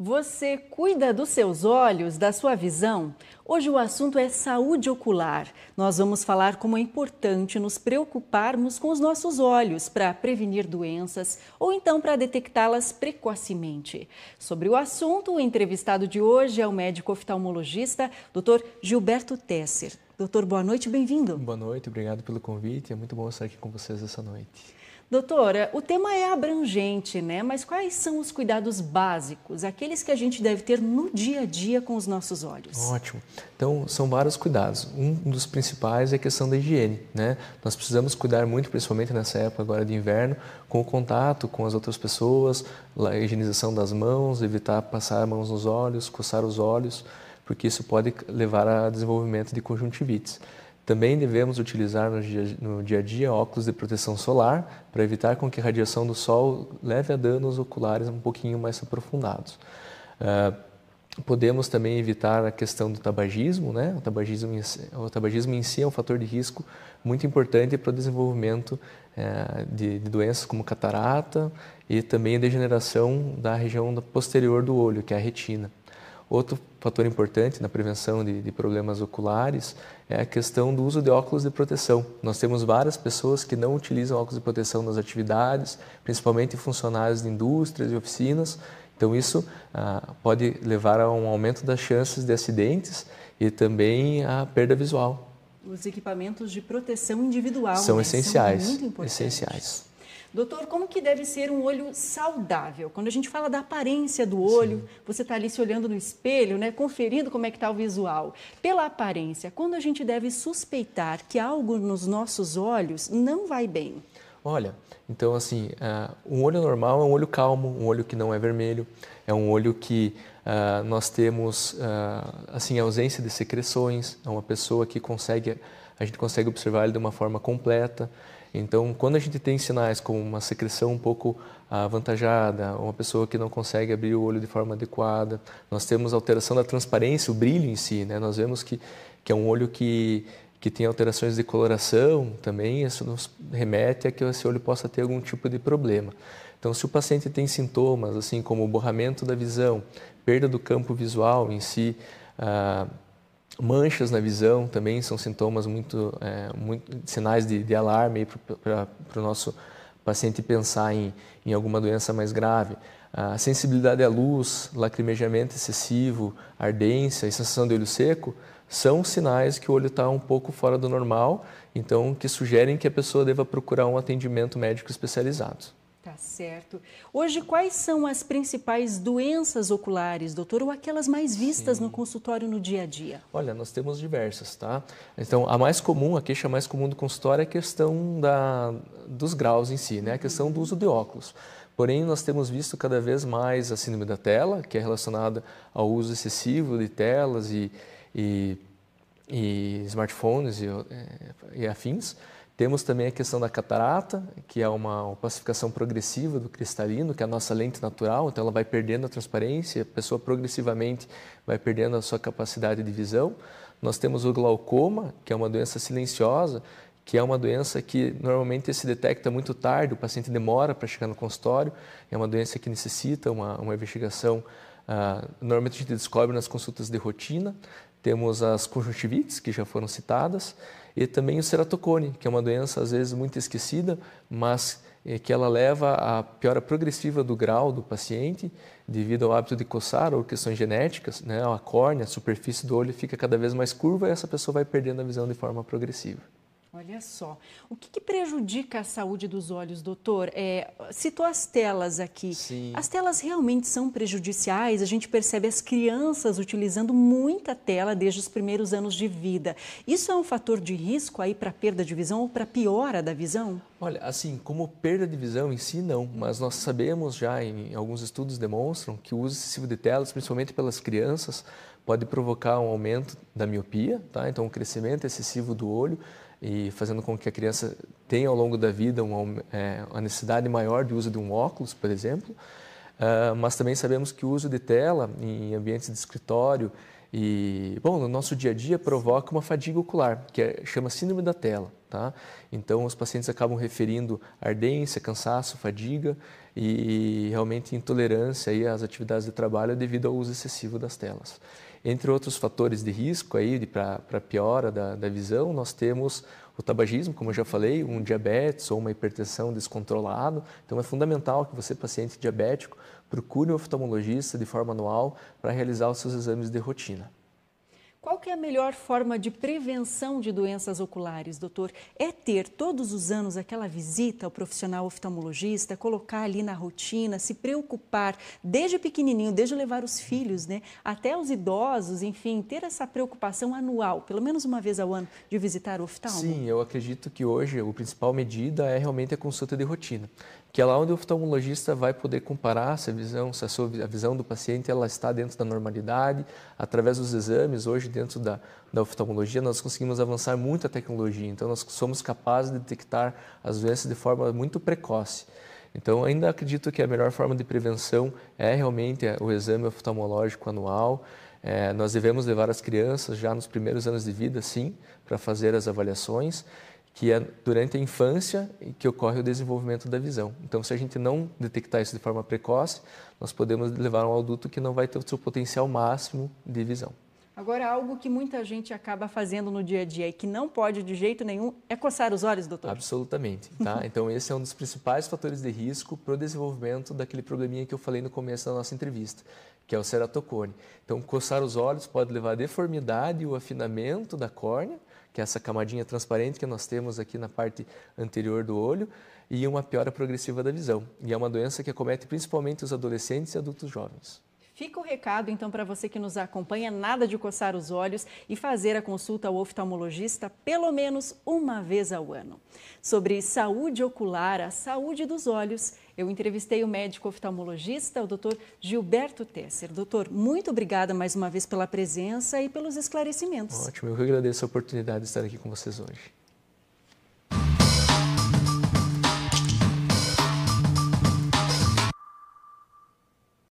Você cuida dos seus olhos, da sua visão? Hoje o assunto é saúde ocular. Nós vamos falar como é importante nos preocuparmos com os nossos olhos para prevenir doenças ou então para detectá-las precocemente. Sobre o assunto, o entrevistado de hoje é o médico oftalmologista, Dr. Gilberto Tesser. Doutor, boa noite, bem-vindo. Boa noite, obrigado pelo convite. É muito bom estar aqui com vocês essa noite. Doutora, o tema é abrangente, né? Mas quais são os cuidados básicos, aqueles que a gente deve ter no dia a dia com os nossos olhos? Ótimo. Então, são vários cuidados. Um dos principais é a questão da higiene, né? Nós precisamos cuidar muito, principalmente nessa época agora de inverno, com o contato com as outras pessoas, a higienização das mãos, evitar passar mãos nos olhos, coçar os olhos, porque isso pode levar a desenvolvimento de conjuntivites. Também devemos utilizar no dia, no dia a dia óculos de proteção solar para evitar com que a radiação do sol leve a danos oculares um pouquinho mais aprofundados. Uh, podemos também evitar a questão do tabagismo, né? O tabagismo, em si, o tabagismo em si é um fator de risco muito importante para o desenvolvimento eh, de, de, doenças como catarata e também a degeneração da região posterior do olho, que é a retina. Outro fator importante na prevenção de, de, problemas oculares é a questão do uso de óculos de proteção. Nós temos várias pessoas que não utilizam óculos de proteção nas atividades, principalmente funcionários de indústrias e oficinas. Então, isso ah, pode levar a um aumento das chances de acidentes e também a perda visual. Os equipamentos de proteção individual são né? essenciais. São muito importantes. Essenciais. Doutor, como que deve ser um olho saudável? Quando a gente fala da aparência do olho, Sim. você está ali se olhando no espelho, né, conferindo como é que está o visual. Pela aparência, quando a gente deve suspeitar que algo nos nossos olhos não vai bem? Olha, então assim, uh, um olho normal é um olho calmo, um olho que não é vermelho, é um olho que uh, nós temos uh, assim ausência de secreções, é uma pessoa que consegue a gente consegue observar ele de uma forma completa. Então, quando a gente tem sinais como uma secreção um pouco ah, avantajada, uma pessoa que não consegue abrir o olho de forma adequada, nós temos alteração da transparência, o brilho em si, né? Nós vemos que, que é um olho que, que tem alterações de coloração também, isso nos remete a que esse olho possa ter algum tipo de problema. Então, se o paciente tem sintomas, assim como borramento da visão, perda do campo visual em si, ah, Manchas na visão também são sintomas muito, é, muito sinais de, de alarme para o nosso paciente pensar em, em alguma doença mais grave. A sensibilidade à luz, lacrimejamento excessivo, ardência e sensação de olho seco são sinais que o olho está um pouco fora do normal, então que sugerem que a pessoa deva procurar um atendimento médico especializado. Tá certo. Hoje, quais são as principais doenças oculares, doutor, ou aquelas mais vistas Sim. no consultório no dia a dia? Olha, nós temos diversas, tá? Então, a mais comum, a queixa mais comum do consultório é a questão da, dos graus em si, né? A uhum. questão do uso de óculos. Porém, nós temos visto cada vez mais a síndrome da tela, que é relacionada ao uso excessivo de telas e, e, e smartphones e, é, e afins. Temos também a questão da catarata, que é uma opacificação progressiva do cristalino, que é a nossa lente natural, então ela vai perdendo a transparência, a pessoa progressivamente vai perdendo a sua capacidade de visão. Nós temos o glaucoma, que é uma doença silenciosa, que é uma doença que normalmente se detecta muito tarde, o paciente demora para chegar no consultório, é uma doença que necessita uma, uma investigação. Uh, normalmente a gente descobre nas consultas de rotina. Temos as conjuntivites, que já foram citadas, e também o ceratocone, que é uma doença às vezes muito esquecida, mas eh, que ela leva à piora progressiva do grau do paciente devido ao hábito de coçar ou questões genéticas, né? A córnea, a superfície do olho fica cada vez mais curva e essa pessoa vai perdendo a visão de forma progressiva. Olha só. O que, que, prejudica a saúde dos olhos, doutor? É, citou as telas aqui. Sim. As telas realmente são prejudiciais? A gente percebe as crianças utilizando muita tela desde os primeiros anos de vida. Isso é um fator de risco aí para perda de visão ou para piora da visão? Olha, assim, como perda de visão em si, não. Mas nós sabemos já, em alguns estudos demonstram, que o uso excessivo de telas, principalmente pelas crianças, pode provocar um aumento da miopia, tá? Então, o um crescimento excessivo do olho e fazendo com que a criança tenha ao longo da vida uma, é, uma necessidade maior de uso de um óculos, por exemplo. Uh, mas também sabemos que o uso de tela em ambientes de escritório e, bom, no nosso dia a dia provoca uma fadiga ocular, que é, chama síndrome da tela, tá? Então, os pacientes acabam referindo ardência, cansaço, fadiga e realmente intolerância aí às atividades de trabalho devido ao uso excessivo das telas. Entre outros fatores de risco aí para piora da, da visão, nós temos o tabagismo, como eu já falei, um diabetes ou uma hipertensão descontrolado. Então é fundamental que você, paciente diabético, procure um oftalmologista de forma anual para realizar os seus exames de rotina. Qual que é a melhor forma de prevenção de doenças oculares, doutor? É ter todos os anos aquela visita ao profissional oftalmologista, colocar ali na rotina, se preocupar desde pequenininho, desde levar os filhos, né, até os idosos, enfim, ter essa preocupação anual, pelo menos uma vez ao ano, de visitar o oftalmo? Sim, eu acredito que hoje a principal medida é realmente a consulta de rotina, que é lá onde o oftalmologista vai poder comparar se a visão, se a, sua, a visão do paciente ela está dentro da normalidade, através dos exames hoje hoje dentro da, da oftalmologia, nós conseguimos avançar muito a tecnologia, então nós somos capazes de detectar as doenças de forma muito precoce. Então, ainda acredito que a melhor forma de prevenção é realmente o exame oftalmológico anual. É, nós devemos levar as crianças já nos primeiros anos de vida, sim, para fazer as avaliações, que é durante a infância que ocorre o desenvolvimento da visão. Então, se a gente não detectar isso de forma precoce, nós podemos levar um adulto que não vai ter o seu potencial máximo de visão. Agora, algo que muita gente acaba fazendo no dia a dia e que não pode de jeito nenhum é coçar os olhos, doutor. Absolutamente. Tá? Então, esse é um dos principais fatores de risco para o desenvolvimento daquele probleminha que eu falei no começo da nossa entrevista, que é o ceratocone. Então, coçar os olhos pode levar à deformidade e o afinamento da córnea, que é essa camadinha transparente que nós temos aqui na parte anterior do olho, e uma piora progressiva da visão. E é uma doença que acomete principalmente os adolescentes e adultos jovens. Fica o recado, então, para você que nos acompanha, nada de coçar os olhos e fazer a consulta ao oftalmologista pelo menos uma vez ao ano. Sobre saúde ocular, a saúde dos olhos, eu entrevistei o médico oftalmologista, o doutor Gilberto Tesser. Doutor, muito obrigada mais uma vez pela presença e pelos esclarecimentos. Ótimo, eu que agradeço a oportunidade de estar aqui com vocês hoje.